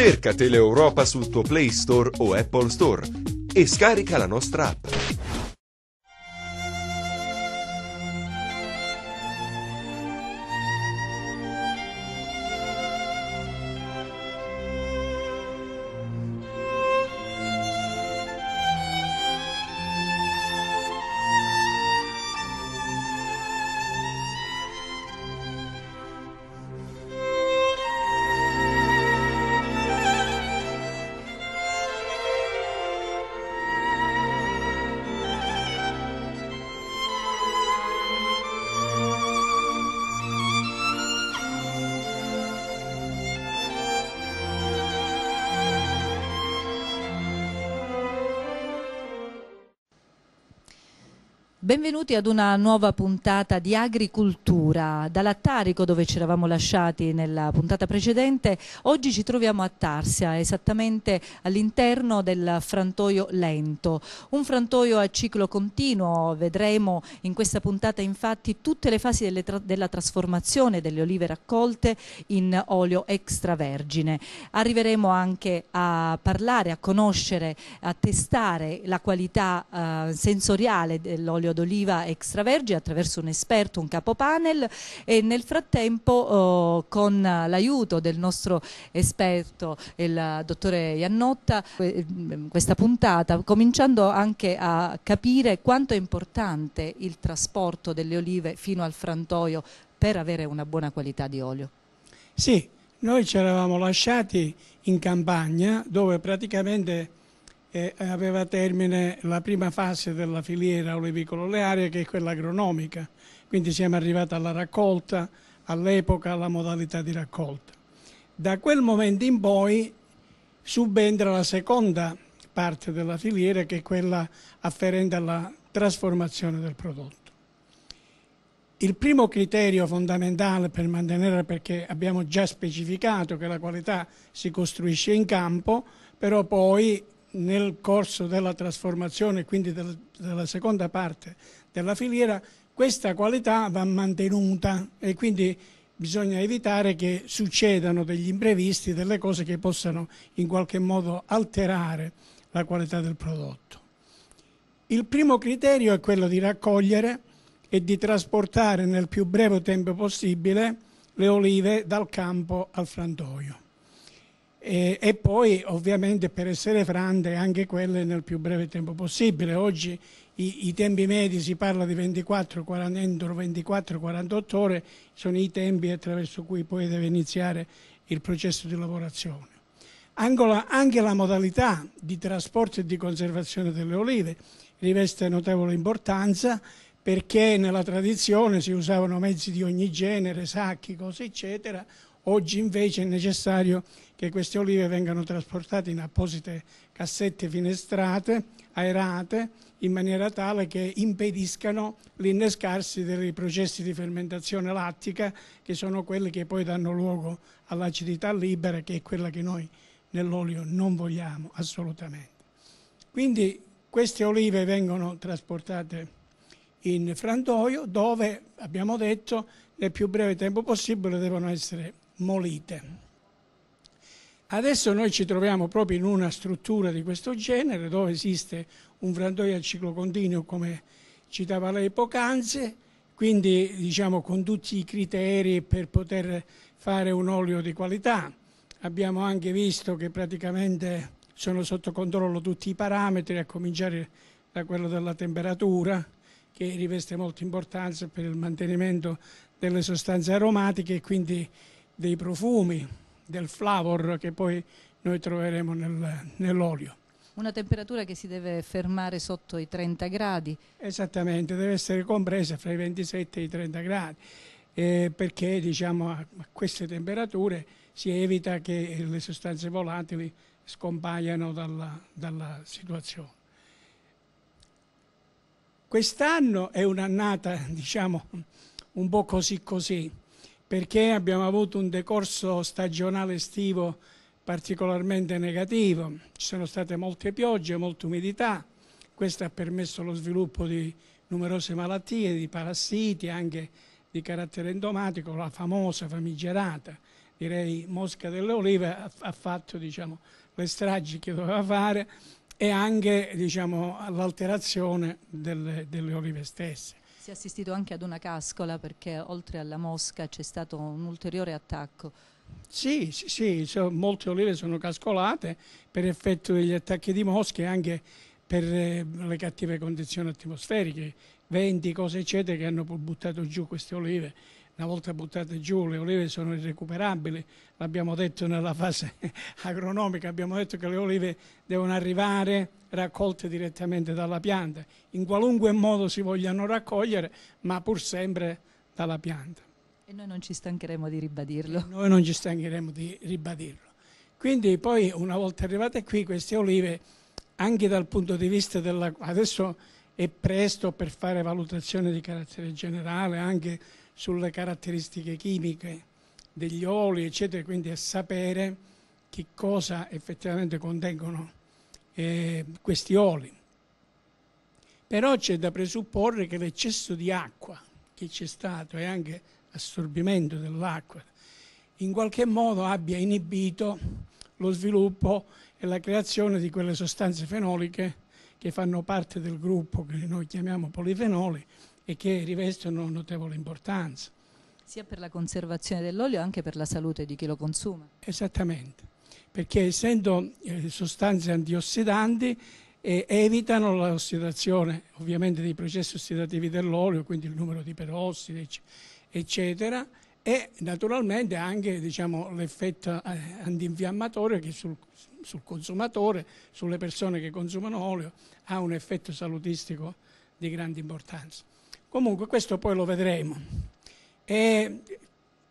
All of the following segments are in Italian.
Cerca Teleeuropa sul tuo Play Store o Apple Store e scarica la nostra app. benvenuti ad una nuova puntata di agricoltura. Dall'Attarico, dove ci eravamo lasciati nella puntata precedente, oggi ci troviamo a Tarsia, esattamente all'interno del frantoio Lento. Un frantoio a ciclo continuo, vedremo in questa puntata infatti tutte le fasi tra della trasformazione delle olive raccolte in olio extravergine. Arriveremo anche a parlare, a conoscere, a testare la qualità eh, sensoriale dell'olio d'oliva Villa attraverso un esperto, un capo panel e nel frattempo eh, con l'aiuto del nostro esperto, il dottore Iannotta, ehm, questa puntata, cominciando anche a capire quanto è importante il trasporto delle olive fino al frantoio per avere una buona qualità di olio. Sì, noi ci eravamo lasciati in campagna dove praticamente eh, aveva termine la prima fase della filiera olivicolo-olearia che è quella agronomica, quindi siamo arrivati alla raccolta, all'epoca alla modalità di raccolta. Da quel momento in poi subentra la seconda parte della filiera che è quella afferente alla trasformazione del prodotto. Il primo criterio fondamentale per mantenere, perché abbiamo già specificato che la qualità si costruisce in campo, però poi nel corso della trasformazione, quindi del, della seconda parte della filiera, questa qualità va mantenuta e quindi bisogna evitare che succedano degli imprevisti, delle cose che possano in qualche modo alterare la qualità del prodotto. Il primo criterio è quello di raccogliere e di trasportare nel più breve tempo possibile le olive dal campo al frantoio. E, e, poi ovviamente per essere frante anche quelle nel più breve tempo possibile. Oggi i, i tempi medi si parla di 24, 40, entro 24-48 ore, sono i tempi attraverso cui poi deve iniziare il processo di lavorazione. Angola, anche la modalità di trasporto e di conservazione delle olive riveste notevole importanza perché nella tradizione si usavano mezzi di ogni genere, sacchi, cose eccetera, Oggi invece è necessario che queste olive vengano trasportate in apposite cassette finestrate, aerate, in maniera tale che impediscano l'innescarsi dei processi di fermentazione lattica che sono quelli che poi danno luogo all'acidità libera che è quella che noi nell'olio non vogliamo assolutamente. Quindi queste olive vengono trasportate in frantoio dove, abbiamo detto, nel più breve tempo possibile devono essere molite. Adesso noi ci troviamo proprio in una struttura di questo genere dove esiste un frantoio a ciclo continuo come citava lei poc'anzi, quindi diciamo con tutti i criteri per poter fare un olio di qualità. Abbiamo anche visto che praticamente sono sotto controllo tutti i parametri a cominciare da quello della temperatura che riveste molta importanza per il mantenimento delle sostanze aromatiche e quindi dei profumi, del flavor che poi noi troveremo nel, nell'olio. Una temperatura che si deve fermare sotto i 30 gradi? Esattamente, deve essere compresa fra i 27 e i 30 gradi, eh, perché diciamo, a queste temperature si evita che le sostanze volatili scompaiano dalla, dalla situazione. Quest'anno è un'annata, diciamo, un po' così così, perché abbiamo avuto un decorso stagionale estivo particolarmente negativo, ci sono state molte piogge, molta umidità, questo ha permesso lo sviluppo di numerose malattie, di parassiti anche di carattere endomatico, la famosa famigerata, direi mosca delle olive, ha, fatto diciamo, le stragi che doveva fare e anche diciamo, l'alterazione delle, delle olive stesse. Si è assistito anche ad una cascola perché oltre alla mosca c'è stato un ulteriore attacco. Sì, sì, sì, cioè, molte olive sono cascolate per effetto degli attacchi di mosche e anche per eh, le cattive condizioni atmosferiche, venti, cose eccetera che hanno buttato giù queste olive una volta buttate giù le olive sono irrecuperabili, l'abbiamo detto nella fase agronomica, abbiamo detto che le olive devono arrivare raccolte direttamente dalla pianta, in qualunque modo si vogliano raccogliere, ma pur sempre dalla pianta. E noi non ci stancheremo di ribadirlo. E noi non ci stancheremo di ribadirlo. Quindi poi una volta arrivate qui queste olive, anche dal punto di vista della... adesso è presto per fare valutazioni di carattere generale, anche sulle caratteristiche chimiche degli oli, eccetera, quindi a sapere che cosa effettivamente contengono eh, questi oli. Però c'è da presupporre che l'eccesso di acqua che c'è stato e anche l'assorbimento dell'acqua in qualche modo abbia inibito lo sviluppo e la creazione di quelle sostanze fenoliche che fanno parte del gruppo che noi chiamiamo polifenoli e che rivestono notevole importanza. Sia per la conservazione dell'olio anche per la salute di chi lo consuma. Esattamente, perché essendo eh, sostanze antiossidanti eh, evitano l'ossidazione ovviamente dei processi ossidativi dell'olio, quindi il numero di perossidi eccetera e naturalmente anche diciamo, l'effetto eh, antinfiammatorio che sul, sul, consumatore, sulle persone che consumano olio, ha un effetto salutistico di grande importanza. Comunque questo poi lo vedremo. E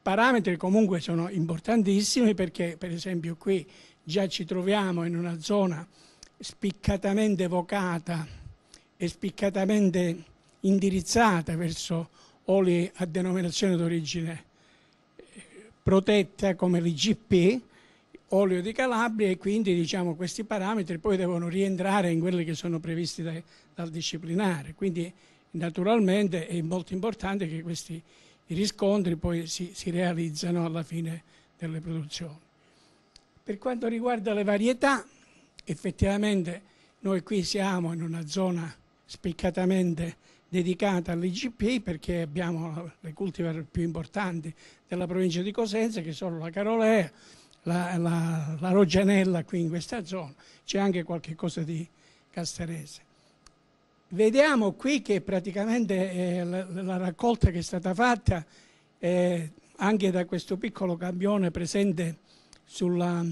parametri comunque sono importantissimi perché per esempio qui già ci troviamo in una zona spiccatamente evocata e spiccatamente indirizzata verso oli a denominazione d'origine eh, protetta come l'IGP, olio di Calabria e quindi diciamo, questi parametri poi devono rientrare in quelli che sono previsti da, dal disciplinare. Quindi Naturalmente è molto importante che questi riscontri poi si, si realizzano alla fine delle produzioni. Per quanto riguarda le varietà, effettivamente noi qui siamo in una zona spiccatamente dedicata all'IGP perché abbiamo le cultivar più importanti della provincia di Cosenza che sono la Carolea, la, la, la Rogianella qui in questa zona, c'è anche qualche cosa di Castarese. Vediamo qui che praticamente eh, la, la, raccolta che è stata fatta eh, anche da questo piccolo campione presente sulla,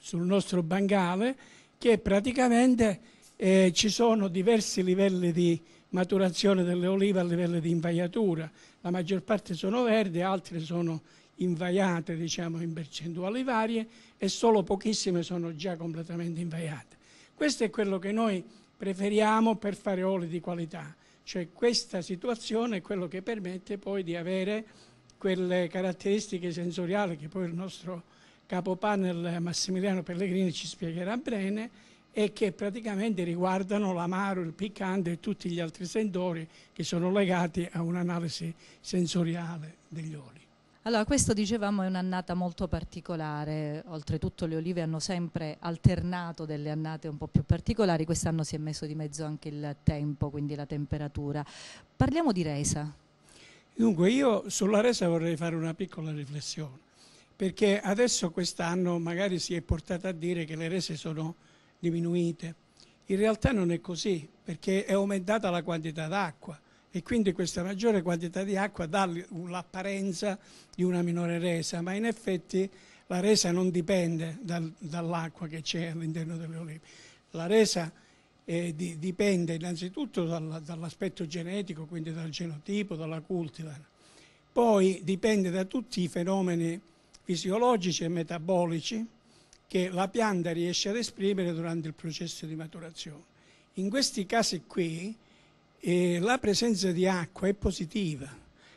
sul nostro bancale che praticamente eh, ci sono diversi livelli di maturazione delle olive a livello di invaiatura. La maggior parte sono verdi, altre sono invaiate diciamo, in percentuali varie e solo pochissime sono già completamente invaiate. Questo è quello che noi preferiamo per fare oli di qualità. Cioè questa situazione è quello che permette poi di avere quelle caratteristiche sensoriali che poi il nostro capo panel Massimiliano Pellegrini ci spiegherà bene e che praticamente riguardano l'amaro, il piccante e tutti gli altri sentori che sono legati a un'analisi sensoriale degli oli. Allora, questo dicevamo è un'annata molto particolare, oltretutto le olive hanno sempre alternato delle annate un po' più particolari, quest'anno si è messo di mezzo anche il tempo, quindi la temperatura. Parliamo di resa. Dunque, io sulla resa vorrei fare una piccola riflessione, perché adesso quest'anno magari si è portata a dire che le rese sono diminuite. In realtà non è così, perché è aumentata la quantità d'acqua e quindi questa maggiore quantità di acqua dà l'apparenza di una minore resa, ma in effetti la resa non dipende dal, dall'acqua che c'è all'interno delle olive. La resa eh, di, dipende innanzitutto dal, dall'aspetto genetico, quindi dal genotipo, dalla cultivar, poi dipende da tutti i fenomeni fisiologici e metabolici che la pianta riesce ad esprimere durante il processo di maturazione. In questi casi qui e la presenza di acqua è positiva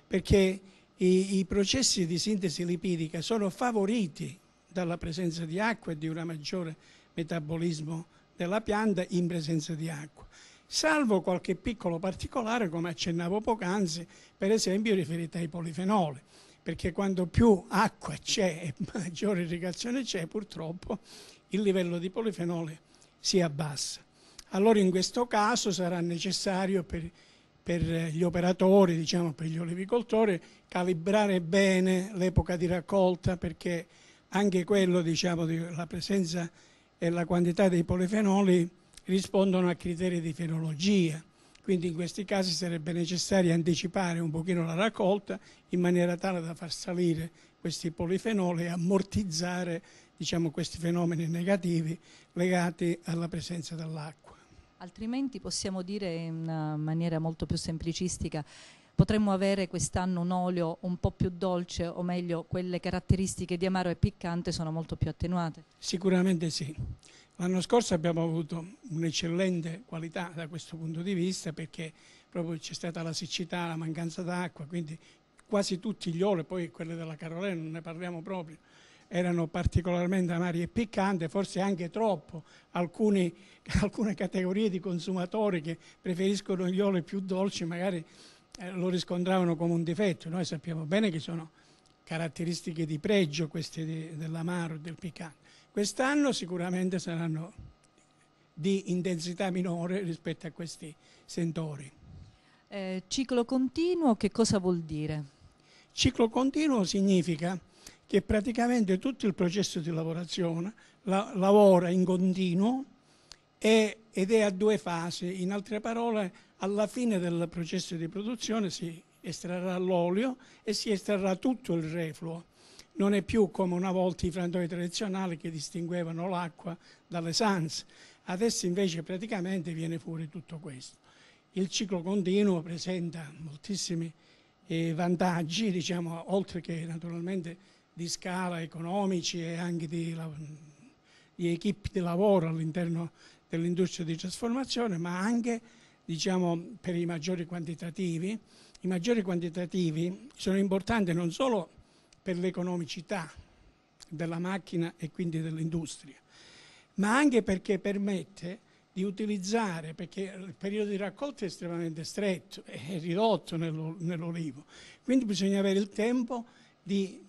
perché i, i processi di sintesi lipidica sono favoriti dalla presenza di acqua e di un maggiore metabolismo della pianta in presenza di acqua salvo qualche piccolo particolare, come accennavo poc'anzi, per esempio riferito ai polifenoli, perché quando più acqua c'è e maggiore irrigazione c'è, purtroppo il livello di polifenoli si abbassa. Allora in questo caso sarà necessario per, per eh, gli operatori, diciamo per gli olivicoltori, calibrare bene l'epoca di raccolta perché anche quello, diciamo, la presenza e la quantità dei polifenoli rispondono a criteri di fenologia. Quindi in questi casi sarebbe necessario anticipare un pochino la raccolta in maniera tale da far salire questi polifenoli e ammortizzare diciamo, questi fenomeni negativi legati alla presenza dell'acqua. Altrimenti possiamo dire in maniera molto più semplicistica potremmo avere quest'anno un olio un po' più dolce o meglio quelle caratteristiche di amaro e piccante sono molto più attenuate? Sicuramente sì. L'anno scorso abbiamo avuto un'eccellente qualità da questo punto di vista perché proprio c'è stata la siccità, la mancanza d'acqua, quindi quasi tutti gli oli, poi quelle della Carolina non ne parliamo proprio, erano particolarmente amari e piccanti, forse anche troppo, alcune, alcune categorie di consumatori che preferiscono gli oli più dolci magari eh, lo riscontravano come un difetto, noi sappiamo bene che sono caratteristiche di pregio queste di, dell'amaro e del piccante. Quest'anno sicuramente saranno di intensità minore rispetto a questi sentori. Eh, ciclo continuo che cosa vuol dire? Ciclo continuo significa che praticamente tutto il processo di lavorazione la, lavora in continuo e, ed è a due fasi. In altre parole, alla fine del processo di produzione si estrarrà l'olio e si estrarrà tutto il refluo. Non è più come una volta i frantoi tradizionali che distinguevano l'acqua dalle sans. Adesso invece praticamente viene fuori tutto questo. Il ciclo continuo presenta moltissimi eh, vantaggi, diciamo, oltre che naturalmente di scala economici e anche di, di equip di lavoro all'interno dell'industria di trasformazione, ma anche diciamo, per i maggiori quantitativi. I maggiori quantitativi sono importanti non solo per l'economicità della macchina e quindi dell'industria, ma anche perché permette di utilizzare, perché il periodo di raccolta è estremamente stretto, è ridotto nell'olivo, quindi bisogna avere il tempo di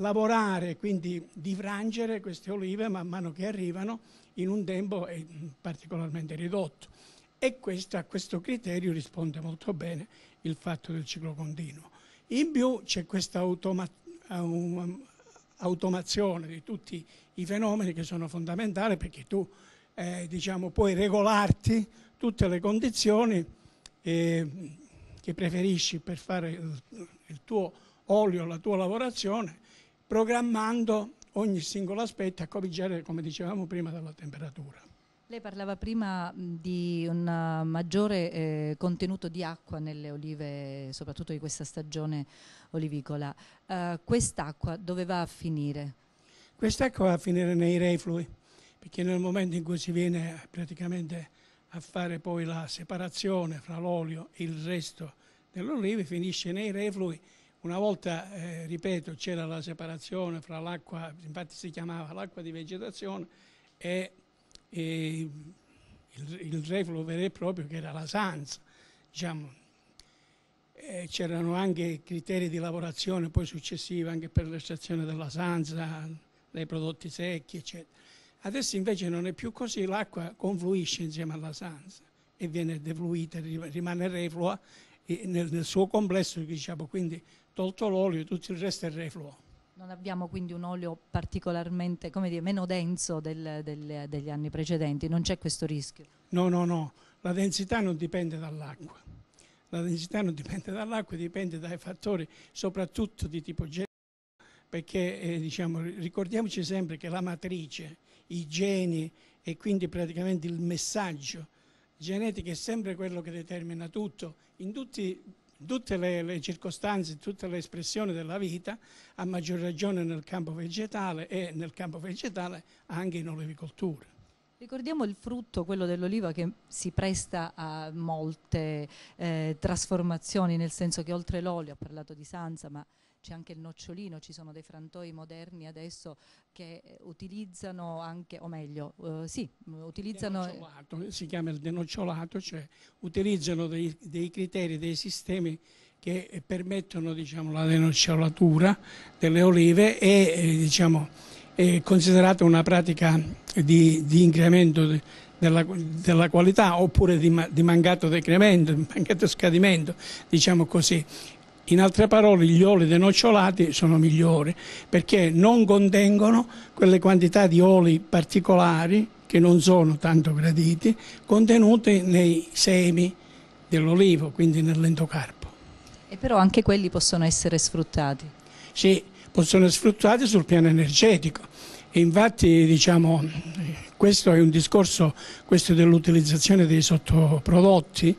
lavorare, quindi divrangere queste olive man mano che arrivano in un tempo eh, particolarmente ridotto. E questa, a questo criterio risponde molto bene il fatto del ciclo continuo. In più c'è questa automa automazione di tutti i fenomeni che sono fondamentali perché tu eh, diciamo, puoi regolarti tutte le condizioni eh, che preferisci per fare il, il tuo olio, la tua lavorazione programmando ogni singolo aspetto, a cominciare, come dicevamo prima, dalla temperatura. Lei parlava prima di un eh, maggiore eh, contenuto di acqua nelle olive, soprattutto di questa stagione olivicola. Uh, quest'acqua dove va a finire? Quest'acqua va a finire nei reflui, perché nel momento in cui si viene eh, praticamente a fare poi la separazione fra l'olio e il resto dell'olive, finisce nei reflui una volta, eh, ripeto, c'era la separazione fra l'acqua, infatti si chiamava l'acqua di vegetazione e, e il, il refluo vero e proprio che era la sanza. Diciamo. c'erano anche criteri di lavorazione poi successivi anche per l'estrazione della sanza, dei prodotti secchi, eccetera. Adesso invece non è più così, l'acqua confluisce insieme alla sanza e viene defluita, rimane reflua nel, nel suo complesso, diciamo, quindi tolto l'olio, tutto il resto è refluo. Non abbiamo quindi un olio particolarmente, come dire, meno denso del, del, degli anni precedenti, non c'è questo rischio? No, no, no, la densità non dipende dall'acqua, la densità non dipende dall'acqua, dipende dai fattori soprattutto di tipo genetico, perché eh, diciamo, ricordiamoci sempre che la matrice, i geni e quindi praticamente il messaggio genetico è sempre quello che determina tutto in tutti i tutte le, le, circostanze, tutte le espressioni della vita, a maggior ragione nel campo vegetale e nel campo vegetale anche in olivicoltura. Ricordiamo il frutto, quello dell'oliva, che si presta a molte eh, trasformazioni, nel senso che oltre l'olio, ho parlato di sanza, ma c'è anche il nocciolino, ci sono dei frantoi moderni adesso che eh, utilizzano anche, o meglio, uh, sì, mm, utilizzano... Eh, si chiama il denocciolato, cioè utilizzano dei, dei criteri, dei sistemi che permettono diciamo, la denocciolatura delle olive e eh, diciamo, è considerata una pratica di, di incremento de, della, della, qualità oppure di, di mancato decremento, di mancato scadimento, diciamo così. In altre parole gli oli denocciolati sono migliori perché non contengono quelle quantità di oli particolari che non sono tanto graditi contenute nei semi dell'olivo, quindi nell'endocarpo. E però anche quelli possono essere sfruttati? Sì, possono essere sfruttati sul piano energetico. E infatti, diciamo, questo è un discorso dell'utilizzazione dei sottoprodotti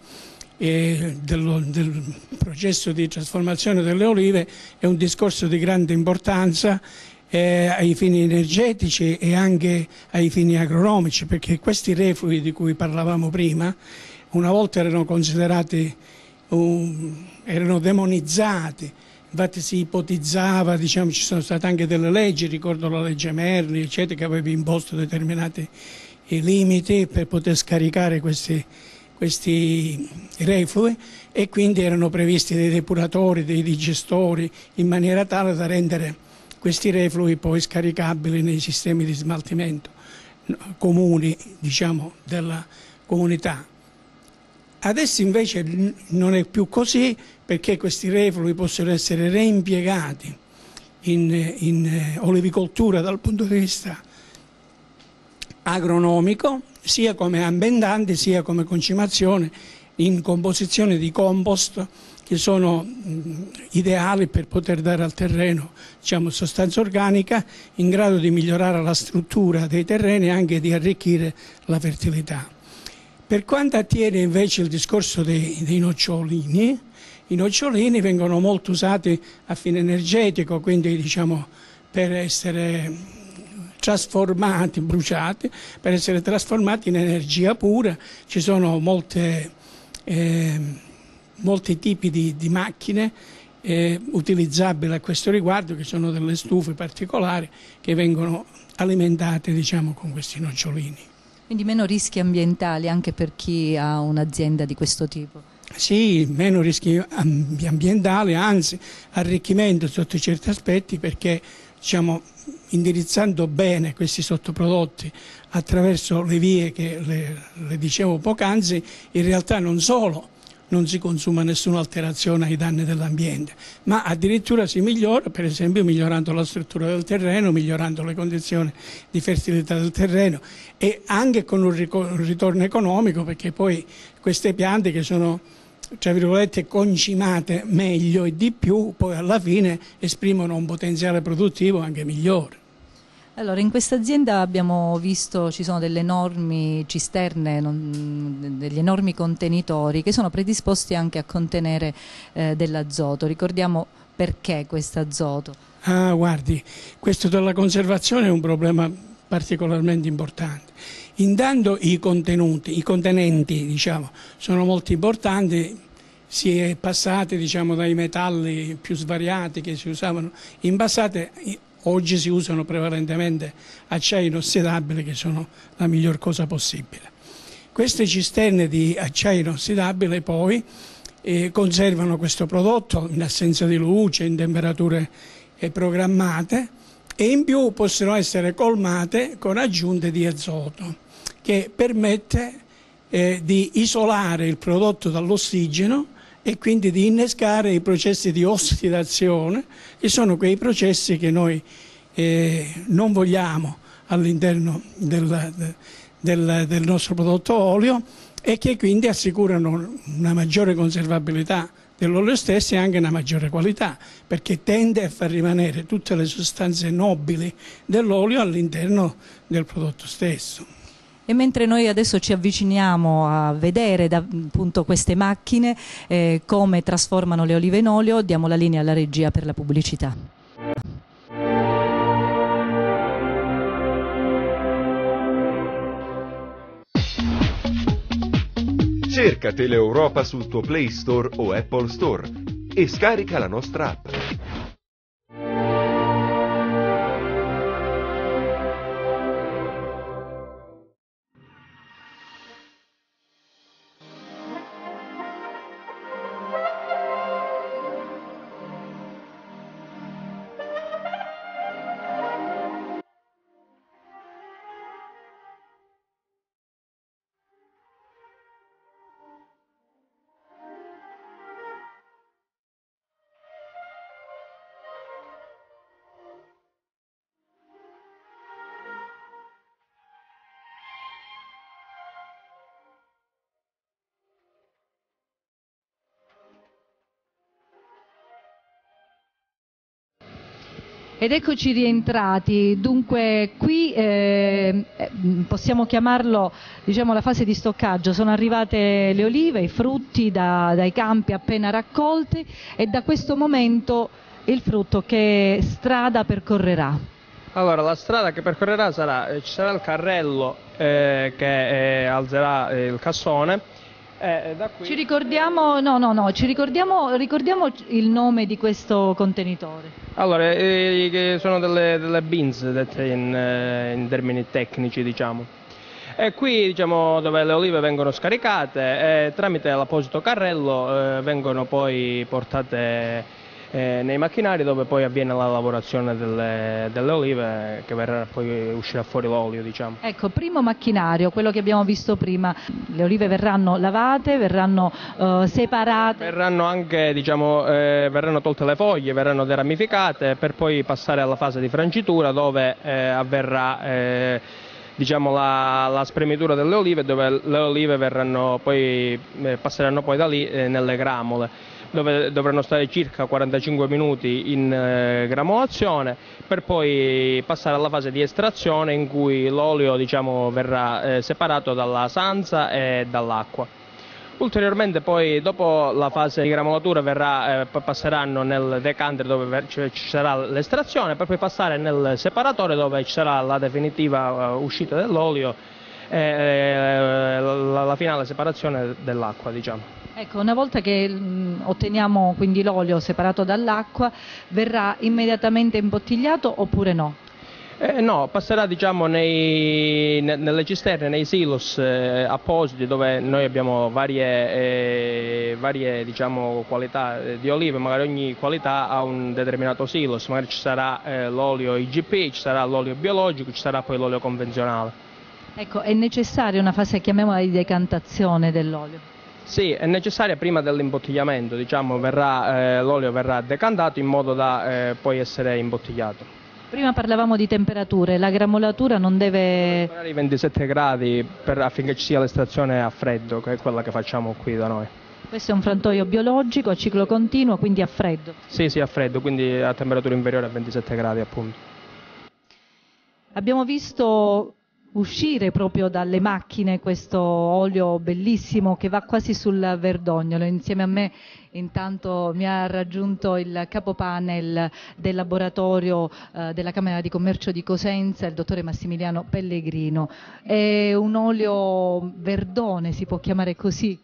eh, dello, del processo di trasformazione delle olive è un discorso di grande importanza eh, ai fini energetici e anche ai fini agronomici perché questi reflui di cui parlavamo prima una volta erano considerati, um, erano demonizzati infatti si ipotizzava, diciamo, ci sono state anche delle leggi, ricordo la legge Merli, eccetera, che aveva imposto determinati limiti per poter scaricare questi questi reflui e quindi erano previsti dei depuratori, dei digestori in maniera tale da rendere questi reflui poi scaricabili nei sistemi di smaltimento comuni diciamo, della comunità. Adesso invece non è più così perché questi reflui possono essere reimpiegati in, in eh, olivicoltura dal punto di vista agronomico sia come ambendante sia come concimazione in composizione di compost che sono mm, ideali per poter dare al terreno diciamo, sostanza organica in grado di migliorare la struttura dei terreni e anche di arricchire la fertilità. Per quanto attiene invece il discorso dei, dei nocciolini, i nocciolini vengono molto usati a fine energetico, quindi diciamo, per essere trasformati, bruciati, per essere trasformati in energia pura. Ci sono molte, eh, molti tipi di, di macchine eh, utilizzabili a questo riguardo, che sono delle stufe particolari che vengono alimentate diciamo, con questi nocciolini. Quindi meno rischi ambientali anche per chi ha un'azienda di questo tipo? Sì, meno rischi ambientali, anzi arricchimento sotto certi aspetti perché diciamo, indirizzando bene questi sottoprodotti attraverso le vie che le, le dicevo poc'anzi, in realtà non solo non si consuma nessuna alterazione ai danni dell'ambiente, ma addirittura si migliora, per esempio migliorando la struttura del terreno, migliorando le condizioni di fertilità del terreno e anche con un ritorno economico perché poi queste piante che sono tra virgolette concimate meglio e di più, poi alla fine esprimono un potenziale produttivo anche migliore. Allora, in questa azienda abbiamo visto ci sono delle enormi cisterne, non, degli enormi contenitori che sono predisposti anche a contenere eh, dell'azoto. Ricordiamo perché questo azoto? Ah, guardi, questo della conservazione è un problema particolarmente importante. Intanto i contenuti, i contenenti diciamo, sono molto importanti, si è passati diciamo, dai metalli più svariati che si usavano in passato, oggi si usano prevalentemente acciaio inossidabile che sono la miglior cosa possibile. Queste cisterne di acciaio inossidabile poi eh, conservano questo prodotto in assenza di luce, in temperature eh, programmate e in più possono essere colmate con aggiunte di azoto che permette eh, di isolare il prodotto dall'ossigeno e quindi di innescare i processi di ossidazione, che sono quei processi che noi eh, non vogliamo all'interno del, del, del nostro prodotto olio e che quindi assicurano una maggiore conservabilità dell'olio stesso e anche una maggiore qualità, perché tende a far rimanere tutte le sostanze nobili dell'olio all'interno del prodotto stesso. E mentre noi adesso ci avviciniamo a vedere da, appunto, queste macchine, eh, come trasformano le olive in olio, diamo la linea alla regia per la pubblicità. Cerca Teleeuropa sul tuo Play Store o Apple Store e scarica la nostra app. Ed eccoci rientrati, dunque qui eh, eh, possiamo chiamarlo diciamo, la fase di stoccaggio, sono arrivate le olive, i frutti da, dai campi appena raccolti e da questo momento il frutto che strada percorrerà? Allora, la strada che percorrerà sarà, eh, ci sarà il carrello eh, che eh, alzerà eh, il cassone eh, eh qui... Ci ricordiamo, eh, no, no, no, ci ricordiamo, ricordiamo, il nome di questo contenitore. Allora, eh, eh sono delle, delle beans in, in, termini tecnici, diciamo. E qui diciamo dove le olive vengono scaricate e tramite l'apposito carrello eh, vengono poi portate eh, nei macchinari dove poi avviene la lavorazione delle, delle olive eh, che verrà poi uscirà fuori l'olio diciamo. Ecco, primo macchinario, quello che abbiamo visto prima, le olive verranno lavate, verranno eh, separate? Verranno anche, diciamo, eh, verranno tolte le foglie, verranno deramificate per poi passare alla fase di frangitura dove eh, avverrà eh, diciamo, la, la, spremitura delle olive dove le olive verranno poi, passeranno poi da lì eh, nelle gramole dove dovranno stare circa 45 minuti in eh, gramolazione per poi passare alla fase di estrazione in cui l'olio diciamo, verrà eh, separato dalla sanza e dall'acqua. Ulteriormente poi dopo la fase di gramolatura verrà, eh, passeranno nel decanter dove ci sarà l'estrazione per poi passare nel separatore dove ci sarà la definitiva eh, uscita dell'olio e la, la finale separazione dell'acqua. Diciamo. Ecco, una volta che mh, otteniamo quindi l'olio separato dall'acqua, verrà immediatamente imbottigliato oppure no? Eh, no, passerà diciamo, nei, nelle cisterne, nei silos eh, appositi dove noi abbiamo varie, eh, varie diciamo, qualità eh, di olive, magari ogni qualità ha un determinato silos, magari ci sarà eh, l'olio IGP, ci sarà l'olio biologico, ci sarà poi l'olio convenzionale. Ecco, è necessaria una fase, chiamiamola, di decantazione dell'olio? Sì, è necessaria prima dell'imbottigliamento, diciamo, eh, l'olio verrà decantato in modo da eh, poi essere imbottigliato. Prima parlavamo di temperature, la grammolatura non deve... ...i 27 gradi per, affinché ci sia l'estrazione a freddo, che è quella che facciamo qui da noi. Questo è un frantoio biologico a ciclo continuo, quindi a freddo? Sì, sì, a freddo, quindi a temperatura inferiore a 27 gradi appunto. Abbiamo visto uscire proprio dalle macchine questo olio bellissimo che va quasi sul verdognolo. Insieme a me intanto mi ha raggiunto il capo panel del laboratorio eh, della Camera di Commercio di Cosenza, il dottore Massimiliano Pellegrino. È un olio verdone, si può chiamare così?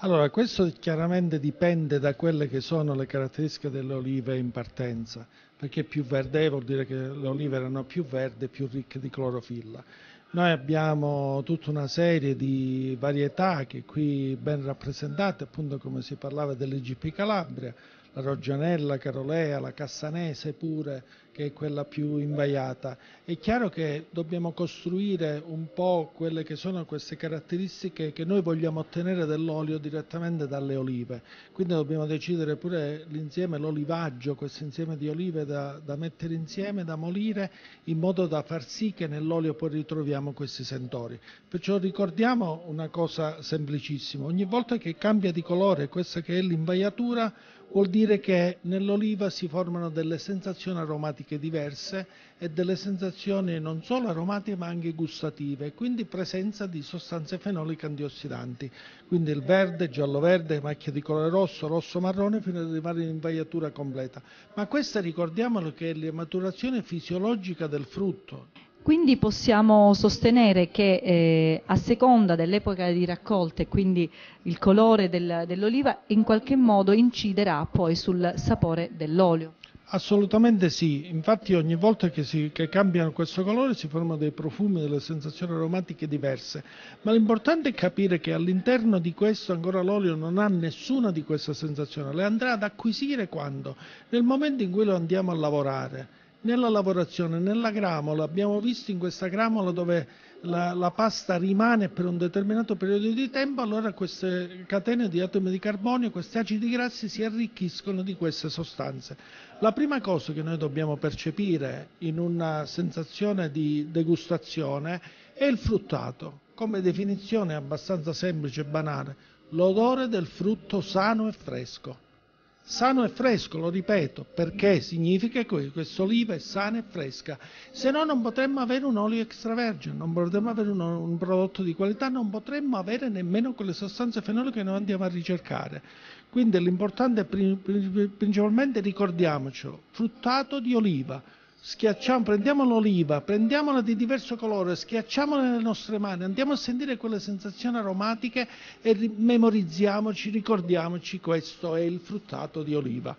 Allora, questo chiaramente dipende da quelle che sono le caratteristiche delle olive in partenza perché più verde è vuol dire che le olive erano più verdi e più ricche di clorofilla. Noi abbiamo tutta una serie di varietà che qui ben rappresentate, appunto come si parlava dell'EGP Calabria, la Roggianella, Carolea, la Cassanese pure, che è quella più invaiata. È chiaro che dobbiamo costruire un po' quelle che sono queste caratteristiche che noi vogliamo ottenere dell'olio direttamente dalle olive, quindi dobbiamo decidere pure l'insieme, l'olivaggio, questo insieme di olive da, da mettere insieme, da molire, in modo da far sì che nell'olio poi ritroviamo questi sentori. Perciò ricordiamo una cosa semplicissima, ogni volta che cambia di colore questa che è l'invaiatura, vuol dire che nell'oliva si formano delle sensazioni aromatiche diverse e delle sensazioni non solo aromatiche ma anche gustative, quindi presenza di sostanze fenoliche antiossidanti, quindi il verde, giallo-verde, macchie di colore rosso, rosso-marrone fino ad arrivare all'invaiatura completa. Ma questa ricordiamolo che è la maturazione fisiologica del frutto, quindi possiamo sostenere che eh, a seconda dell'epoca di raccolta e quindi il colore del, dell'oliva in qualche modo inciderà poi sul sapore dell'olio. Assolutamente sì, infatti ogni volta che, si, che, cambiano questo colore si formano dei profumi, delle sensazioni aromatiche diverse, ma l'importante è capire che all'interno di questo ancora l'olio non ha nessuna di queste sensazioni, le andrà ad acquisire quando? Nel momento in cui lo andiamo a lavorare nella lavorazione, nella gramola, abbiamo visto in questa gramola dove la, la, pasta rimane per un determinato periodo di tempo, allora queste catene di atomi di carbonio, questi acidi grassi si arricchiscono di queste sostanze. La prima cosa che noi dobbiamo percepire in una sensazione di degustazione è il fruttato, come definizione abbastanza semplice e banale, l'odore del frutto sano e fresco sano e fresco, lo ripeto, perché significa che quest'oliva è sana e fresca, se no non potremmo avere un olio extravergine, non potremmo avere un, un, prodotto di qualità, non potremmo avere nemmeno quelle sostanze fenoliche che noi andiamo a ricercare. Quindi l'importante è principalmente ricordiamocelo, fruttato di oliva, schiacciamo, prendiamo l'oliva, prendiamola di diverso colore, schiacciamola nelle nostre mani, andiamo a sentire quelle sensazioni aromatiche e memorizziamoci, ricordiamoci questo è il fruttato di oliva.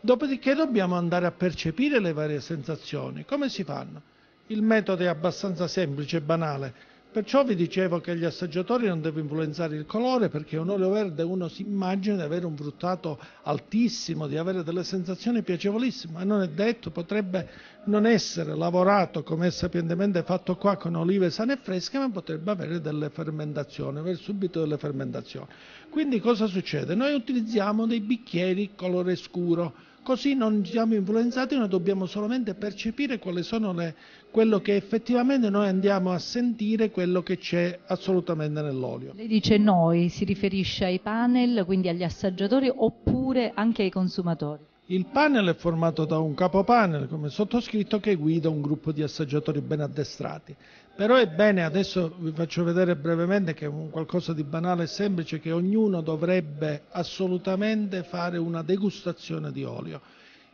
Dopodiché dobbiamo andare a percepire le varie sensazioni. Come si fanno? Il metodo è abbastanza semplice e banale Perciò vi dicevo che gli assaggiatori non devono influenzare il colore perché un olio verde uno si immagina di avere un fruttato altissimo, di avere delle sensazioni piacevolissime, ma non è detto, potrebbe non essere lavorato come è sapientemente fatto qua con olive sane e fresche, ma potrebbe avere delle fermentazioni, avere subito delle fermentazioni. Quindi cosa succede? Noi utilizziamo dei bicchieri colore scuro così non siamo influenzati, noi dobbiamo solamente percepire le, quello che effettivamente noi andiamo a sentire, quello che c'è assolutamente nell'olio. Lei dice noi, si riferisce ai panel, quindi agli assaggiatori oppure anche ai consumatori? Il panel è formato da un capo panel, come sottoscritto che guida un gruppo di assaggiatori ben addestrati. Però è bene, adesso vi faccio vedere brevemente che è un qualcosa di banale e semplice, che ognuno dovrebbe assolutamente fare una degustazione di olio.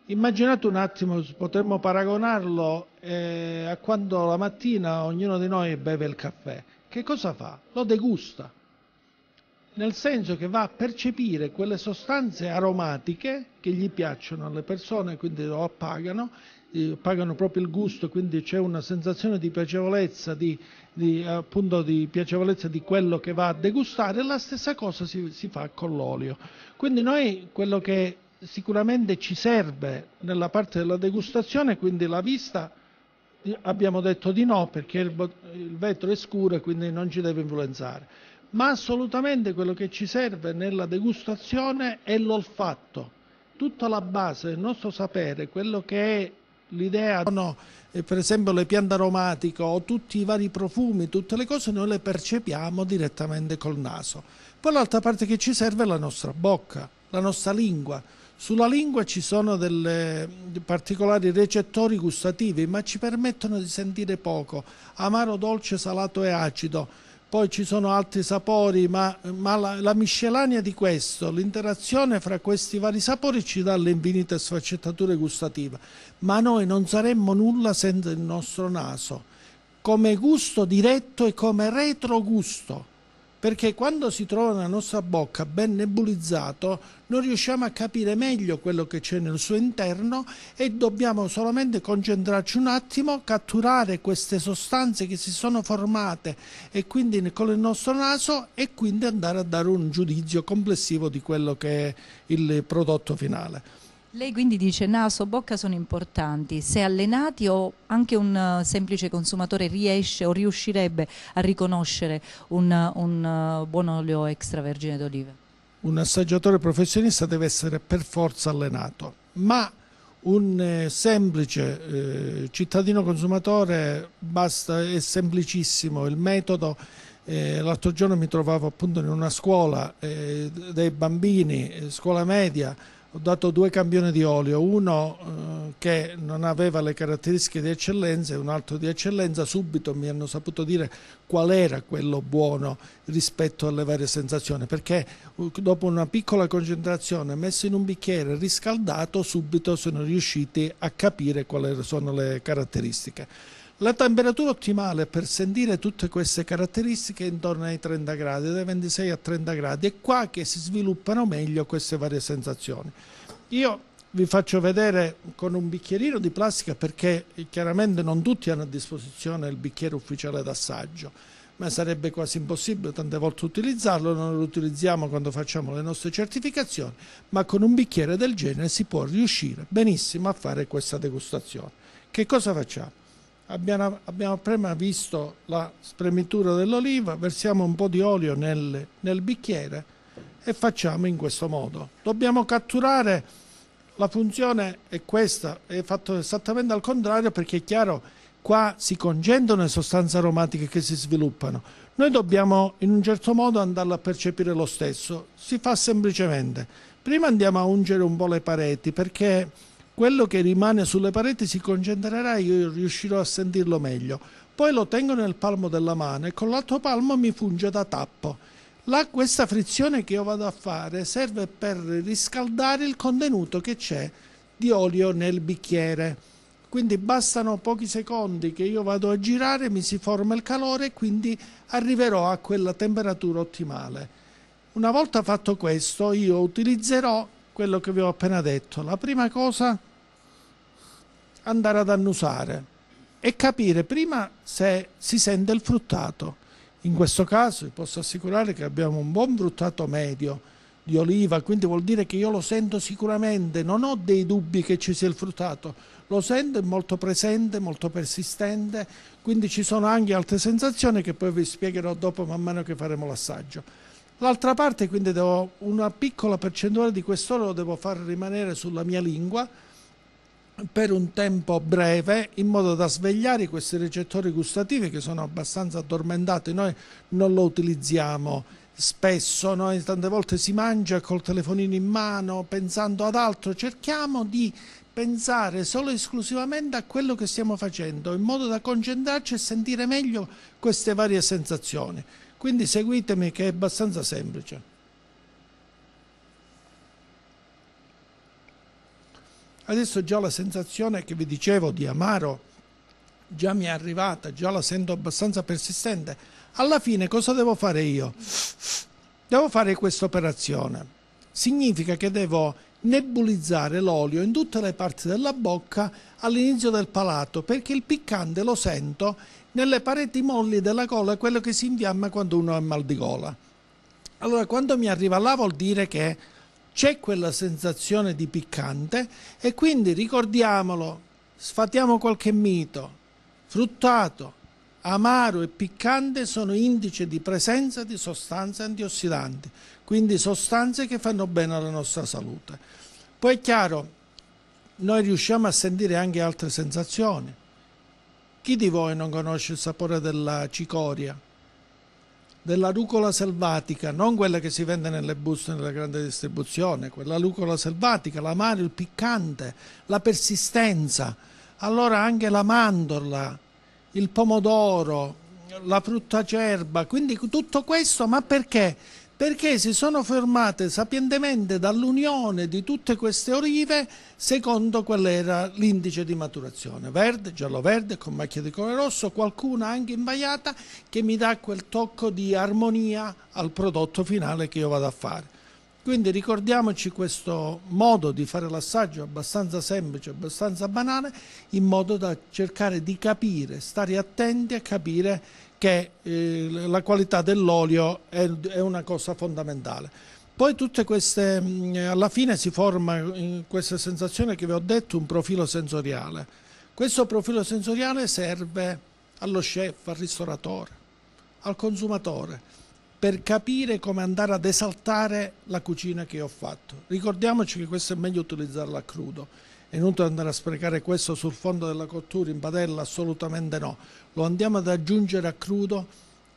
Immaginate un attimo, potremmo paragonarlo eh, a quando la mattina ognuno di noi beve il caffè. Che cosa fa? Lo degusta, nel senso che va a percepire quelle sostanze aromatiche che gli piacciono alle persone, quindi lo appagano, eh, pagano proprio il gusto, quindi c'è una sensazione di piacevolezza, di, di, appunto, di piacevolezza di quello che va a degustare, la stessa cosa si, si fa con l'olio. Quindi noi quello che sicuramente ci serve nella parte della degustazione, quindi la vista eh, abbiamo detto di no perché il, il vetro è scuro e quindi non ci deve influenzare, ma assolutamente quello che ci serve nella degustazione è l'olfatto, tutta la base del nostro sapere, quello che è l'idea, sono per esempio le piante aromatiche o tutti i vari profumi, tutte le cose noi le percepiamo direttamente col naso. Poi l'altra parte che ci serve è la nostra bocca, la nostra lingua. Sulla lingua ci sono dei particolari recettori gustativi, ma ci permettono di sentire poco, amaro, dolce, salato e acido poi ci sono altri sapori, ma, ma la, la, miscelania di questo, l'interazione fra questi vari sapori ci dà le infinite sfaccettature gustative, ma noi non saremmo nulla senza il nostro naso, come gusto diretto e come retrogusto perché quando si trova nella nostra bocca ben nebulizzato non riusciamo a capire meglio quello che c'è nel suo interno e dobbiamo solamente concentrarci un attimo, catturare queste sostanze che si sono formate e quindi con il nostro naso e quindi andare a dare un giudizio complessivo di quello che è il prodotto finale. Lei quindi dice naso, bocca sono importanti, se allenati o anche un eh, semplice consumatore riesce o riuscirebbe a riconoscere un, eh, un eh, buon olio extravergine d'oliva? Un assaggiatore professionista deve essere per forza allenato, ma un semplice eh, cittadino consumatore basta, è semplicissimo il metodo. Eh, L'altro giorno mi trovavo appunto in una scuola eh, dei bambini, scuola media, ho dato due campioni di olio, uno eh, che non aveva le caratteristiche di eccellenza e un altro di eccellenza, subito mi hanno saputo dire qual era quello buono rispetto alle varie sensazioni, perché uh, dopo una piccola concentrazione messo in un bicchiere riscaldato subito sono riusciti a capire quali sono le caratteristiche. La temperatura ottimale per sentire tutte queste caratteristiche è intorno ai 30 gradi, dai 26 a 30 gradi, è qua che si sviluppano meglio queste varie sensazioni. Io vi faccio vedere con un bicchierino di plastica perché eh, chiaramente non tutti hanno a disposizione il bicchiere ufficiale d'assaggio, ma sarebbe quasi impossibile tante volte utilizzarlo, non lo utilizziamo quando facciamo le nostre certificazioni, ma con un bicchiere del genere si può riuscire benissimo a fare questa degustazione. Che cosa facciamo? abbiamo, abbiamo, prima visto la spremitura dell'oliva, versiamo un po' di olio nel, nel bicchiere e facciamo in questo modo. Dobbiamo catturare, la funzione è questa, è fatto esattamente al contrario perché è chiaro qua si concentrano le sostanze aromatiche che si sviluppano. Noi dobbiamo in un certo modo andarla a percepire lo stesso, si fa semplicemente. Prima andiamo a ungere un po' le pareti perché quello che rimane sulle pareti si concentrerà e io riuscirò a sentirlo meglio. Poi lo tengo nel palmo della mano e con l'altro palmo mi funge da tappo. La, questa frizione che io vado a fare serve per riscaldare il contenuto che c'è di olio nel bicchiere. Quindi bastano pochi secondi che io vado a girare, mi si forma il calore e quindi arriverò a quella temperatura ottimale. Una volta fatto questo io utilizzerò quello che vi ho appena detto. La prima cosa andare ad annusare e capire prima se si sente il fruttato. In questo caso vi posso assicurare che abbiamo un buon fruttato medio di oliva, quindi vuol dire che io lo sento sicuramente, non ho dei dubbi che ci sia il fruttato, lo sento, è molto presente, molto persistente, quindi ci sono anche altre sensazioni che poi vi spiegherò dopo man mano che faremo l'assaggio. L'altra parte quindi devo, una piccola percentuale di quest'oro lo devo far rimanere sulla mia lingua, per un tempo breve in modo da svegliare questi recettori gustativi che sono abbastanza addormentati. Noi non lo utilizziamo spesso, noi tante volte si mangia col telefonino in mano pensando ad altro, cerchiamo di pensare solo e esclusivamente a quello che stiamo facendo in modo da concentrarci e sentire meglio queste varie sensazioni. Quindi seguitemi che è abbastanza semplice. Adesso già la sensazione che vi dicevo di amaro già mi è arrivata, già la sento abbastanza persistente. Alla fine cosa devo fare io? Devo fare questa operazione. Significa che devo nebulizzare l'olio in tutte le parti della bocca all'inizio del palato perché il piccante lo sento nelle pareti molli della gola, quello che si infiamma quando uno ha mal di gola. Allora, quando mi arriva là vuol dire che c'è quella sensazione di piccante e quindi ricordiamolo, sfatiamo qualche mito, fruttato, amaro e piccante sono indice di presenza di sostanze antiossidanti, quindi sostanze che fanno bene alla nostra salute. Poi è chiaro, noi riusciamo a sentire anche altre sensazioni. Chi di voi non conosce il sapore della cicoria? della rucola selvatica, non quella che si vende nelle buste nella grande distribuzione, quella rucola selvatica, l'amaro, il piccante, la persistenza, allora anche la mandorla, il pomodoro, la frutta acerba, quindi tutto questo, ma perché? perché si sono fermate sapientemente dall'unione di tutte queste olive secondo qual era l'indice di maturazione, verde, giallo verde, con macchie di colore rosso, qualcuna anche imbaiata che mi dà quel tocco di armonia al prodotto finale che io vado a fare. Quindi ricordiamoci questo modo di fare l'assaggio abbastanza semplice, abbastanza banale, in modo da cercare di capire, stare attenti a capire che eh, la qualità dell'olio è, è, una cosa fondamentale. Poi tutte queste, mm, alla fine si forma eh, questa sensazione che vi ho detto, un profilo sensoriale. Questo profilo sensoriale serve allo chef, al ristoratore, al consumatore, per capire come andare ad esaltare la cucina che ho fatto. Ricordiamoci che questo è meglio utilizzarla a crudo è inutile andare a sprecare questo sul fondo della cottura in padella, assolutamente no. Lo andiamo ad aggiungere a crudo,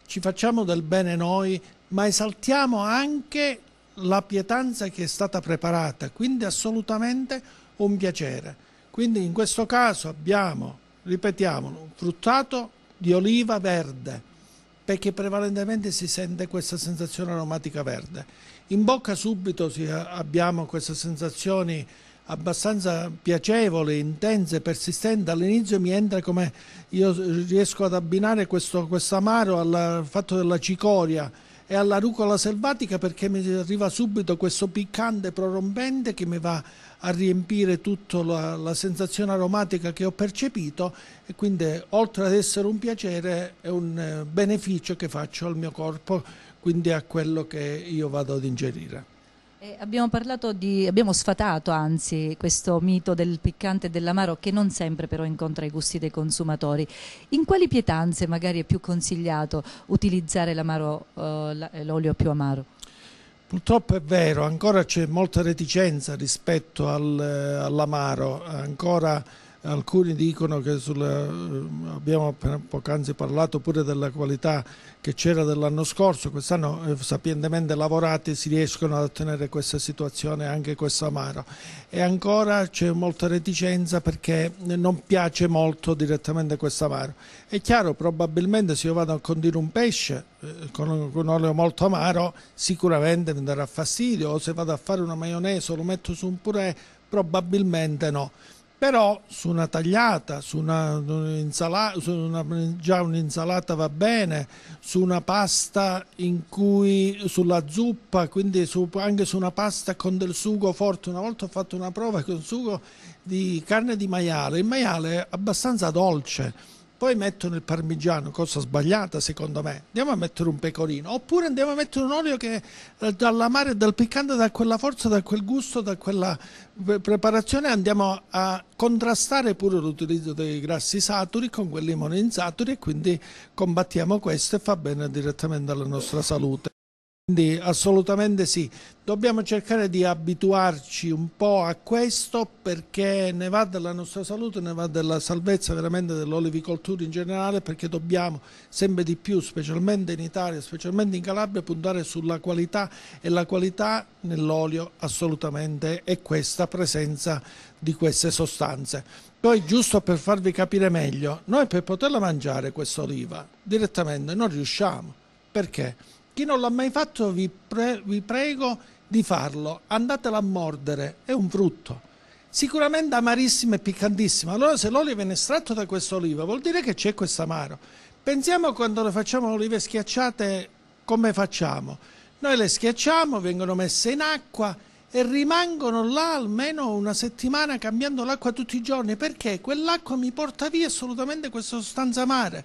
ci facciamo del bene noi, ma esaltiamo anche la pietanza che è stata preparata, quindi assolutamente un piacere. Quindi in questo caso abbiamo, ripetiamolo, un fruttato di oliva verde, perché prevalentemente si sente questa sensazione aromatica verde. In bocca subito eh, abbiamo queste sensazioni abbastanza piacevole, intensa e persistente, all'inizio mi entra come io riesco ad abbinare questo amaro al fatto della cicoria e alla rucola selvatica perché mi arriva subito questo piccante prorompente che mi va a riempire tutta la, la, sensazione aromatica che ho percepito e quindi oltre ad essere un piacere è un eh, beneficio che faccio al mio corpo, quindi a quello che io vado ad ingerire. Eh, abbiamo parlato di, abbiamo sfatato anzi questo mito del piccante e dell'amaro che non sempre però incontra i gusti dei consumatori. In quali pietanze magari è più consigliato utilizzare eh, eh, l'olio più amaro? Purtroppo è vero, ancora c'è molta reticenza rispetto al, eh, all'amaro, ancora alcuni dicono che sulla, eh, abbiamo poc'anzi parlato pure della qualità che c'era dell'anno scorso, quest'anno eh, sapientemente lavorati si riescono ad ottenere questa situazione, anche questo amaro. E ancora c'è molta reticenza perché non piace molto direttamente questo amaro. È chiaro, probabilmente se io vado a condire un pesce eh, con, con un olio molto amaro sicuramente mi darà fastidio, o se vado a fare una maionese o lo metto su un purè probabilmente no però su una tagliata, su una, su una, già un'insalata va bene, su una pasta in cui, sulla zuppa, quindi su, anche su una pasta con del sugo forte. Una volta ho fatto una prova con sugo di carne di maiale, il maiale è abbastanza dolce poi mettono il parmigiano, cosa sbagliata secondo me, andiamo a mettere un pecorino, oppure andiamo a mettere un olio che eh, dall'amare, dal piccante, da quella forza, da quel gusto, da quella eh, preparazione andiamo a contrastare pure l'utilizzo dei grassi saturi con quelli monoinsaturi e quindi combattiamo questo e fa bene direttamente alla nostra salute. Quindi assolutamente sì, dobbiamo cercare di abituarci un po' a questo perché ne va della nostra salute, ne va della salvezza veramente dell'olivicoltura in generale perché dobbiamo sempre di più, specialmente in Italia, specialmente in Calabria, puntare sulla qualità e la qualità nell'olio assolutamente è questa presenza di queste sostanze. Poi giusto per farvi capire meglio, noi per poterla mangiare questa oliva direttamente non riusciamo perché? Chi non l'ha mai fatto vi, pre vi prego di farlo, andatelo a mordere, è un frutto sicuramente amarissimo e piccantissimo. Allora se l'olio viene estratto da questa oliva vuol dire che c'è questo amaro. Pensiamo quando le facciamo le olive schiacciate come facciamo. Noi le schiacciamo, vengono messe in acqua e rimangono là almeno una settimana cambiando l'acqua tutti i giorni perché quell'acqua mi porta via assolutamente questa sostanza amara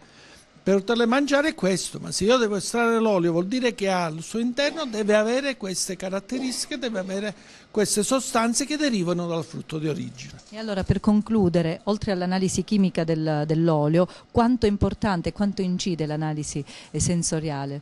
per poterle mangiare è questo, ma se io devo estrarre l'olio vuol dire che al suo interno deve avere queste caratteristiche, deve avere queste sostanze che derivano dal frutto di origine. E allora per concludere, oltre all'analisi chimica del, dell'olio, quanto è importante, quanto incide l'analisi eh, sensoriale?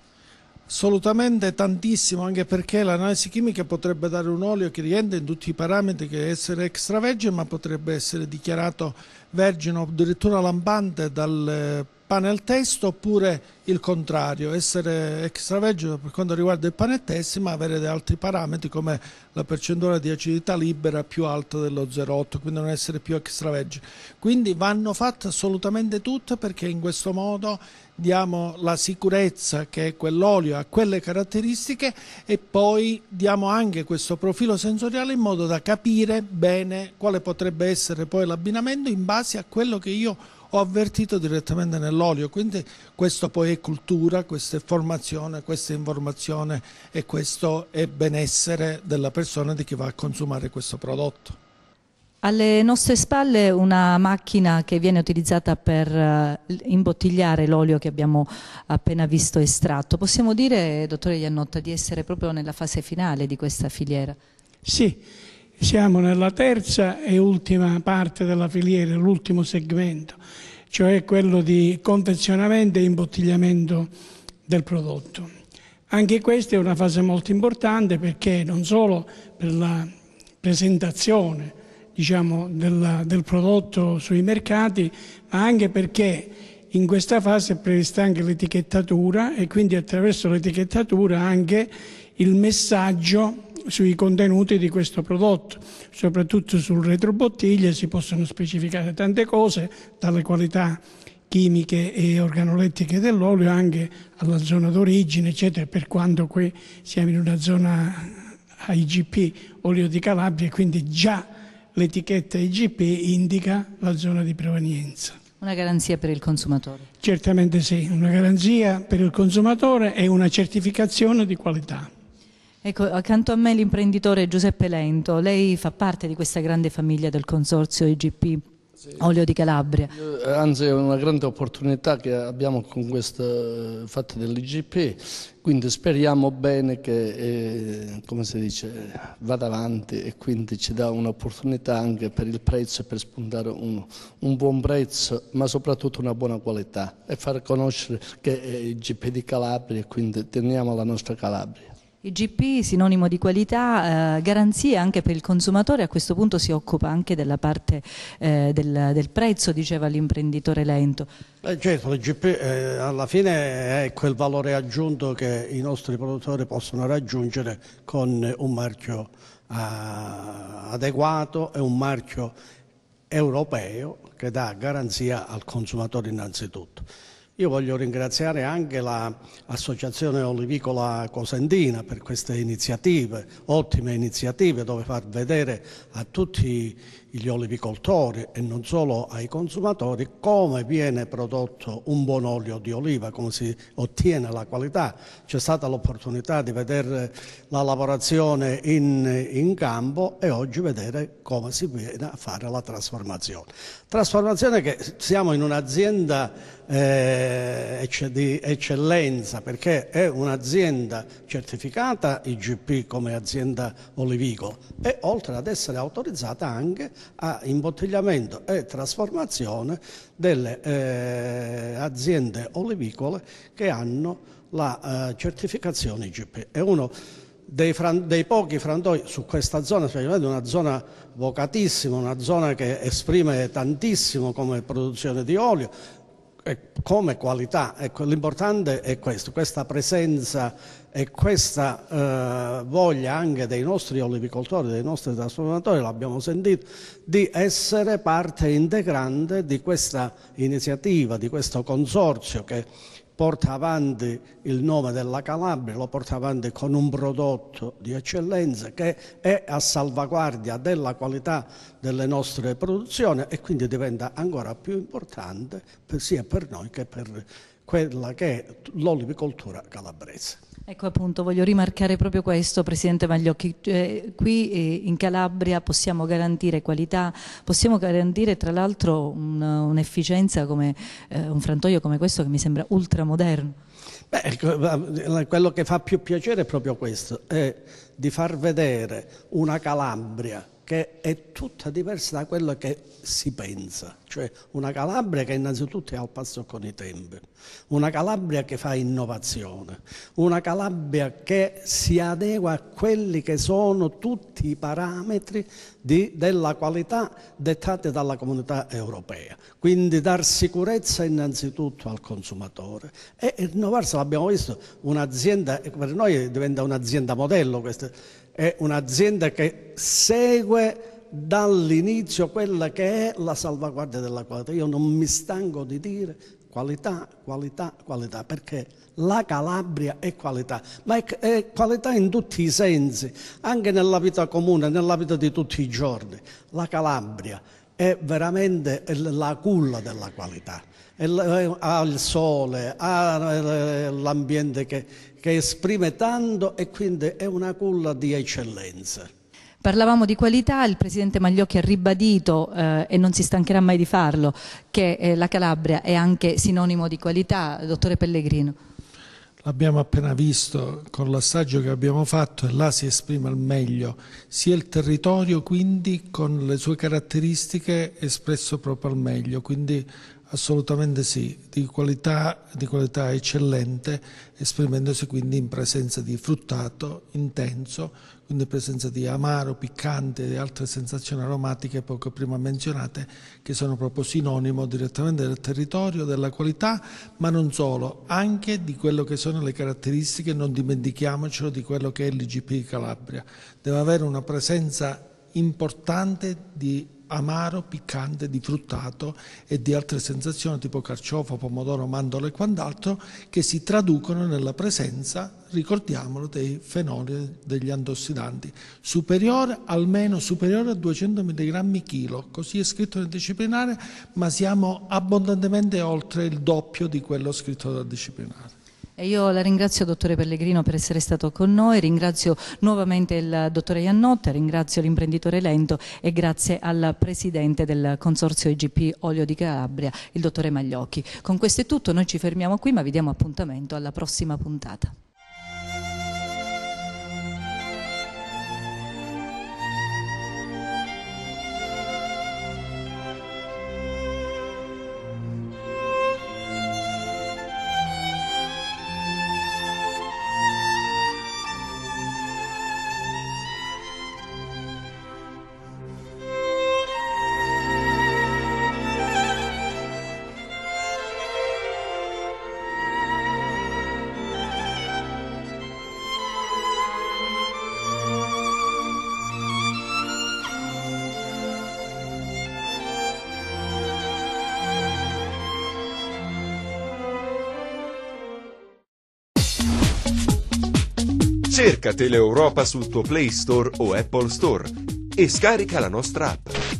Assolutamente tantissimo, anche perché l'analisi chimica potrebbe dare un olio che rientra in tutti i parametri che essere extravergine, ma potrebbe essere dichiarato vergino addirittura lampante dal eh, pane al testo oppure il contrario, essere extravergine per quanto riguarda il pane e testi ma avere altri parametri come la percentuale di acidità libera più alta dello 0,8, quindi non essere più extravergine. Quindi vanno fatte assolutamente tutte perché in questo modo diamo la sicurezza che quell'olio ha quelle caratteristiche e poi diamo anche questo profilo sensoriale in modo da capire bene quale potrebbe essere poi l'abbinamento in base a quello che io ho avvertito direttamente nell'olio, quindi questo poi è cultura, questa è formazione, questa è informazione e questo è benessere della persona di chi va a consumare questo prodotto. Alle nostre spalle una macchina che viene utilizzata per eh, imbottigliare l'olio che abbiamo appena visto estratto. Possiamo dire, dottore Iannotta, di essere proprio nella fase finale di questa filiera? Sì, siamo nella terza e ultima parte della filiera, l'ultimo segmento, cioè quello di confezionamento e imbottigliamento del prodotto. Anche questa è una fase molto importante perché non solo per la presentazione diciamo, del, del prodotto sui mercati, ma anche perché in questa fase è prevista anche l'etichettatura e quindi attraverso l'etichettatura anche il messaggio sui contenuti di questo prodotto, soprattutto sul retrobottiglia si possono specificare tante cose, dalle qualità chimiche e organolettiche dell'olio anche alla zona d'origine, eccetera, per quanto qui siamo in una zona IGP, olio di Calabria, quindi già l'etichetta IGP indica la zona di provenienza. Una garanzia per il consumatore? Certamente sì, una garanzia per il consumatore e una certificazione di qualità. Ecco, accanto a me l'imprenditore Giuseppe Lento, lei fa parte di questa grande famiglia del consorzio IGP Olio di Calabria. Eh, anzi è una grande opportunità che abbiamo con questo eh, fatto dell'IGP, quindi speriamo bene che, eh, come si dice, vada avanti e quindi ci dà un'opportunità anche per il prezzo e per spuntare un, un, buon prezzo, ma soprattutto una buona qualità e far conoscere che è il GP di Calabria, e quindi teniamo la nostra Calabria. IGP, sinonimo di qualità, eh, garanzia anche per il consumatore, a questo punto si occupa anche della parte eh, del, del, prezzo, diceva l'imprenditore Lento. Eh, certo, l'IGP eh, alla fine è quel valore aggiunto che i nostri produttori possono raggiungere con un marchio eh, adeguato e un marchio europeo che dà garanzia al consumatore innanzitutto. Io voglio ringraziare anche l'Associazione Olivicola Cosentina per queste iniziative, ottime iniziative dove far vedere a tutti gli olivicoltori e non solo ai consumatori come viene prodotto un buon olio di oliva, come si ottiene la qualità. C'è stata l'opportunità di vedere la lavorazione in, in, campo e oggi vedere come si viene a fare la trasformazione. Trasformazione che siamo in un'azienda eh, di eccellenza perché è un'azienda certificata IGP come azienda olivicola e oltre ad essere autorizzata anche a imbottigliamento e trasformazione delle eh, aziende olivicole che hanno la eh, certificazione IGP. È uno dei, fran dei pochi frantoi su questa zona, specialmente una zona vocatissima, una zona che esprime tantissimo come produzione di olio, come qualità. Ecco, l'importante è questo, questa presenza e questa eh, voglia anche dei nostri olivicoltori, dei nostri trasformatori, l'abbiamo sentito, di essere parte integrante di questa iniziativa, di questo consorzio che porta avanti il nome della Calabria, lo porta avanti con un prodotto di eccellenza che è a salvaguardia della qualità delle nostre produzioni e quindi diventa ancora più importante per, sia per noi che per quella che è l'olivicoltura calabrese. Ecco appunto, voglio rimarcare proprio questo, Presidente Magliocchi. Cioè, eh, qui in Calabria possiamo garantire qualità, possiamo garantire tra l'altro un'efficienza un come eh, un frantoio come questo che mi sembra ultramoderno. Beh, quello che fa più piacere è proprio questo, è di far vedere una Calabria che è tutta diversa da quello che si pensa cioè una Calabria che innanzitutto è al passo con i tempi, una Calabria che fa innovazione, una Calabria che si adegua a quelli che sono tutti i parametri di, della qualità dettati dalla comunità europea. Quindi dar sicurezza innanzitutto al consumatore e innovarsi, l'abbiamo visto, un'azienda, per noi diventa un'azienda modello, questa, è un'azienda che segue dall'inizio quella che è la salvaguardia della qualità. Io non mi stanco di dire qualità, qualità, qualità, perché la Calabria è qualità, ma è, è, qualità in tutti i sensi, anche nella vita comune, nella vita di tutti i giorni. La Calabria è veramente la culla della qualità. Ha il sole, ha eh, l'ambiente che, che esprime tanto e quindi è una culla di eccellenza. Parlavamo di qualità, il Presidente Magliocchi ha ribadito, eh, e non si stancherà mai di farlo, che eh, la Calabria è anche sinonimo di qualità. Dottore Pellegrino. L'abbiamo appena visto con l'assaggio che abbiamo fatto e là si esprime al meglio sia il territorio quindi con le sue caratteristiche espresso proprio al meglio, quindi assolutamente sì, di qualità, di qualità eccellente esprimendosi quindi in presenza di fruttato intenso quindi presenza di amaro, piccante e altre sensazioni aromatiche poco prima menzionate che sono proprio sinonimo direttamente del territorio, della qualità, ma non solo, anche di quello che sono le caratteristiche, non dimentichiamocelo, di quello che è l'IGP di Calabria. Deve avere una presenza importante di amaro, piccante, di fruttato e di altre sensazioni tipo carciofo, pomodoro, mandorla e quant'altro che si traducono nella presenza, ricordiamolo, dei fenoli degli antossidanti superiore almeno superiore a 200 mg chilo, così è scritto nel disciplinare, ma siamo abbondantemente oltre il doppio di quello scritto dal disciplinare. Io la ringrazio dottore Pellegrino per essere stato con noi, ringrazio nuovamente il dottore Iannotta, ringrazio l'imprenditore Lento e grazie al presidente del consorzio IGP Olio di Calabria, il dottore Magliocchi. Con questo è tutto, noi ci fermiamo qui ma vi diamo appuntamento alla prossima puntata. Cerca Teleeuropa sul tuo Play Store o Apple Store e scarica la nostra app.